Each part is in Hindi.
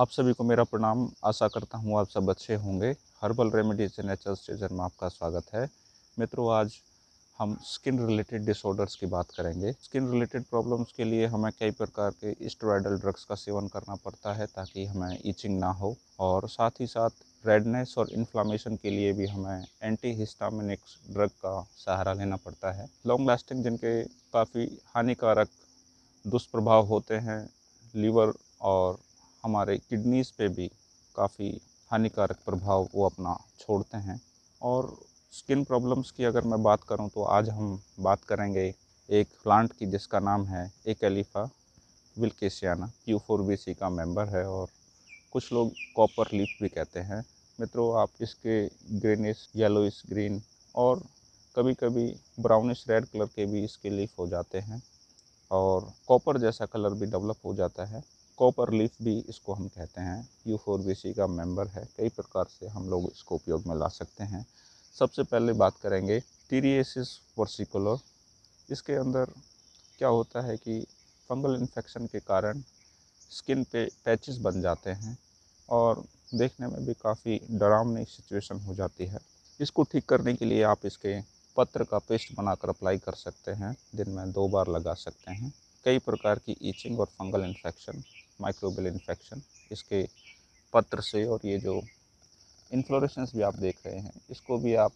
आप सभी को मेरा प्रणाम आशा करता हूँ आप सब अच्छे होंगे herbal remedies and natural station में आपका स्वागत है मित्रों आज हम स्किन रिलेटेड डिसऑर्डर्स की बात करेंगे स्किन रिलेटेड प्रॉब्लम्स के लिए हमें कई प्रकार के स्टोराइडल ड्रग्स का सेवन करना पड़ता है ताकि हमें ईचिंग ना हो और साथ ही साथ रेडनेस और इन्फ्लामेशन के लिए भी हमें एंटी हिस्टामिनिक्स ड्रग का सहारा लेना पड़ता है लॉन्ग लास्टिंग जिनके काफ़ी हानिकारक दुष्प्रभाव होते हैं लीवर और हमारे किडनीज़ पे भी काफ़ी हानिकारक प्रभाव वो अपना छोड़ते हैं और स्किन प्रॉब्लम्स की अगर मैं बात करूं तो आज हम बात करेंगे एक प्लांट की जिसका नाम है एक एलिफा विल्केसियाना क्यू फोर बी सी का मेंबर है और कुछ लोग कॉपर लीफ भी कहते हैं मित्रों आप इसके ग्रीनिश येलोइश ग्रीन और कभी कभी ब्राउनिश रेड कलर के भी इसके लीफ हो जाते हैं और कॉपर जैसा कलर भी डेवलप हो जाता है कॉपर लीफ भी इसको हम कहते हैं यू फोर बी सी का मेंबर है कई प्रकार से हम लोग इसको उपयोग में ला सकते हैं सबसे पहले बात करेंगे टीरियसिस वर्सिकुलर इसके अंदर क्या होता है कि फंगल इन्फेक्शन के कारण स्किन पे पैचेस बन जाते हैं और देखने में भी काफ़ी डरावनी सिचुएशन हो जाती है इसको ठीक करने के लिए आप इसके पत्र का पेस्ट बनाकर अप्लाई कर सकते हैं दिन में दो बार लगा सकते हैं कई प्रकार की ईचिंग और फंगल इन्फेक्शन माइक्रोबियल इन्फेक्शन इसके पत्र से और ये जो इन्फ्लोरेशंस भी आप देख रहे हैं इसको भी आप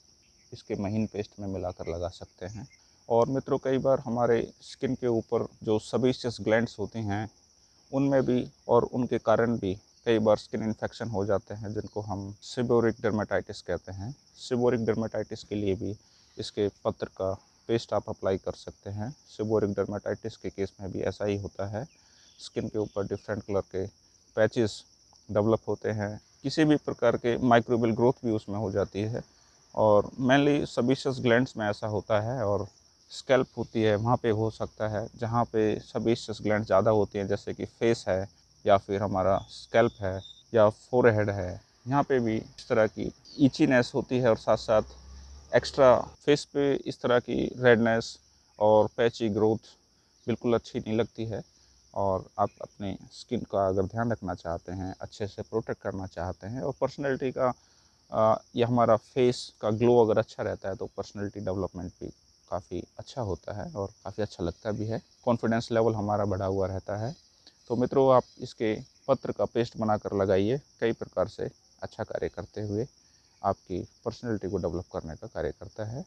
इसके महीन पेस्ट में मिलाकर लगा सकते हैं और मित्रों कई बार हमारे स्किन के ऊपर जो सबिशियस ग्लैंड्स होते हैं उनमें भी और उनके कारण भी कई बार स्किन इन्फेक्शन हो जाते हैं जिनको हम सिबोरिक डर्माटाइटिस कहते हैं सिबोरिक डर्माटाइटिस के लिए भी इसके पत्र का पेस्ट आप अप्लाई कर सकते हैं सिबोरिक डर्माटाइटिस के केस में भी ऐसा ही होता है स्किन के ऊपर डिफरेंट कलर के पैचेस डेवलप होते हैं किसी भी प्रकार के माइक्रोबियल ग्रोथ भी उसमें हो जाती है और मेनली सबिशस ग्लैंड्स में ऐसा होता है और स्कैल्प होती है वहाँ पे हो सकता है जहाँ पे सबिशस ग्लैंड ज़्यादा होती हैं जैसे कि फेस है या फिर हमारा स्कैल्प है या फोरहेड है यहाँ पे भी इस तरह की ईचीनेस होती है और साथ साथ एक्स्ट्रा फेस पे इस तरह की रेडनेस और पैची ग्रोथ बिल्कुल अच्छी नहीं लगती है और आप अपनी स्किन का अगर ध्यान रखना चाहते हैं अच्छे से प्रोटेक्ट करना चाहते हैं और पर्सनैलिटी का या हमारा फेस का ग्लो अगर अच्छा रहता है तो पर्सनैलिटी डेवलपमेंट भी काफ़ी अच्छा होता है और काफ़ी अच्छा लगता भी है कॉन्फिडेंस लेवल हमारा बढ़ा हुआ रहता है तो मित्रों आप इसके पत्र का पेस्ट बनाकर लगाइए कई प्रकार से अच्छा कार्य करते हुए आपकी पर्सनैलिटी को डेवलप करने का कार्य करता है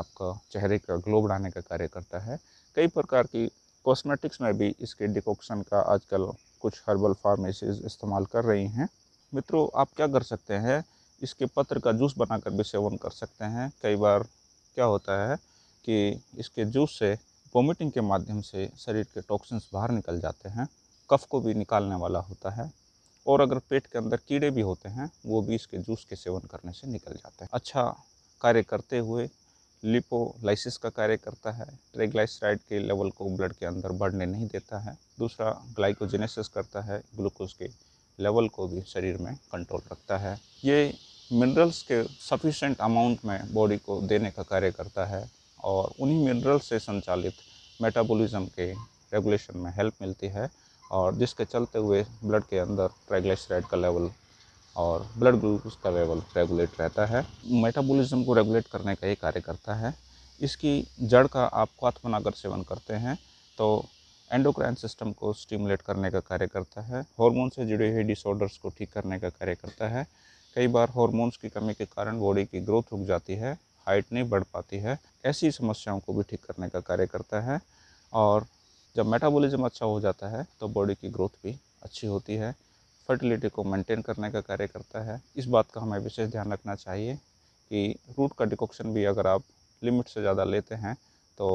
आपका चेहरे का ग्लो बढ़ाने का कार्य करता है कई प्रकार की कॉस्मेटिक्स में भी इसके डिकॉक्शन का आजकल कुछ हर्बल फार्मेसीज इस्तेमाल कर रही हैं मित्रों आप क्या कर सकते हैं इसके पत्र का जूस बनाकर भी सेवन कर सकते हैं कई बार क्या होता है कि इसके जूस से वोमिटिंग के माध्यम से शरीर के टॉक्सिन्स बाहर निकल जाते हैं कफ को भी निकालने वाला होता है और अगर पेट के अंदर कीड़े भी होते हैं वो भी इसके जूस के सेवन करने से निकल जाते हैं अच्छा कार्य करते हुए लिपोलाइसिस का कार्य करता है ट्रेग्लाइसराइड के लेवल को ब्लड के अंदर बढ़ने नहीं देता है दूसरा ग्लाइकोजेनेसिस करता है ग्लूकोज के लेवल को भी शरीर में कंट्रोल रखता है ये मिनरल्स के सफिशेंट अमाउंट में बॉडी को देने का कार्य करता है और उन्हीं मिनरल्स से संचालित मेटाबॉलिज्म के रेगुलेशन में हेल्प मिलती है और जिसके चलते हुए ब्लड के अंदर ट्राइग्लिसराइड का लेवल और ब्लड ग्लूकोज का लेवल रेगुलेट रहता है मेटाबॉलिज्म को रेगुलेट करने का ये कार्य करता है इसकी जड़ का आप क्वाथ बनाकर सेवन करते हैं तो एंडोक्राइन सिस्टम को स्टिमुलेट करने का कार्य करता है हॉर्मोन से जुड़े हुए डिसऑर्डर्स को ठीक करने का कार्य करता है कई बार हॉर्मोन्स की कमी के कारण बॉडी की ग्रोथ रुक जाती है हाइट नहीं बढ़ पाती है ऐसी समस्याओं को भी ठीक करने का कार्य करता है और जब मेटाबॉलिज्म अच्छा हो जाता है तो बॉडी की ग्रोथ भी अच्छी होती है फर्टिलिटी को मेंटेन करने का कार्य करता है इस बात का हमें विशेष ध्यान रखना चाहिए कि रूट का डिकॉक्शन भी अगर आप लिमिट से ज़्यादा लेते हैं तो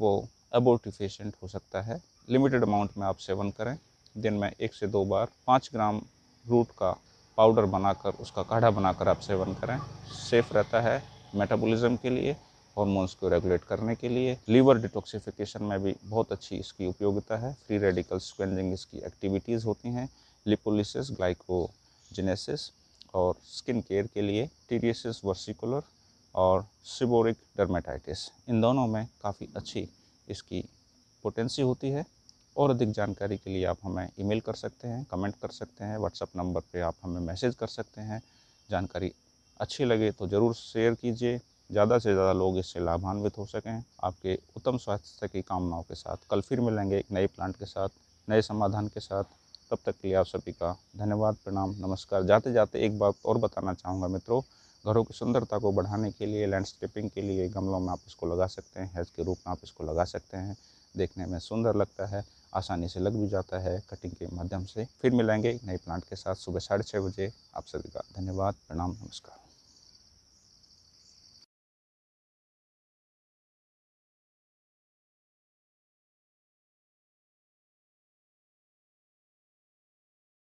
वो अबोटिफिशेंट हो सकता है लिमिटेड अमाउंट में आप सेवन करें दिन में एक से दो बार पाँच ग्राम रूट का पाउडर बनाकर उसका काढ़ा बनाकर आप सेवन करें सेफ रहता है मेटाबॉलिज्म के लिए हॉर्मोन्स को रेगुलेट करने के लिए लीवर डिटॉक्सिफिकेशन में भी बहुत अच्छी इसकी उपयोगिता है फ्री रेडिकल स्क्वेंजिंग इसकी एक्टिविटीज़ होती हैं लिपोलिसिस ग्लाइकोजेनेसिस और स्किन केयर के लिए टीरियसिस वर्सिकुलर और सिबोरिक डर्माटाइटिस इन दोनों में काफ़ी अच्छी इसकी पोटेंसी होती है और अधिक जानकारी के लिए आप हमें ईमेल कर सकते हैं कमेंट कर सकते हैं व्हाट्सअप नंबर पे आप हमें मैसेज कर सकते हैं जानकारी अच्छी लगे तो ज़रूर शेयर कीजिए ज़्यादा से ज़्यादा लोग इससे लाभान्वित हो सकें आपके उत्तम स्वास्थ्य की कामनाओं के साथ कल फिर मिलेंगे एक नए प्लांट के साथ नए समाधान के साथ तब तक के लिए आप सभी का धन्यवाद प्रणाम नमस्कार जाते जाते एक बात और बताना चाहूँगा मित्रों घरों की सुंदरता को बढ़ाने के लिए लैंडस्केपिंग के लिए गमलों में आप इसको लगा सकते हैं हैज के रूप में आप इसको लगा सकते हैं देखने में सुंदर लगता है आसानी से लग भी जाता है कटिंग के माध्यम से फिर मिलेंगे नए प्लांट के साथ सुबह साढ़े छः बजे आप सभी का धन्यवाद प्रणाम नमस्कार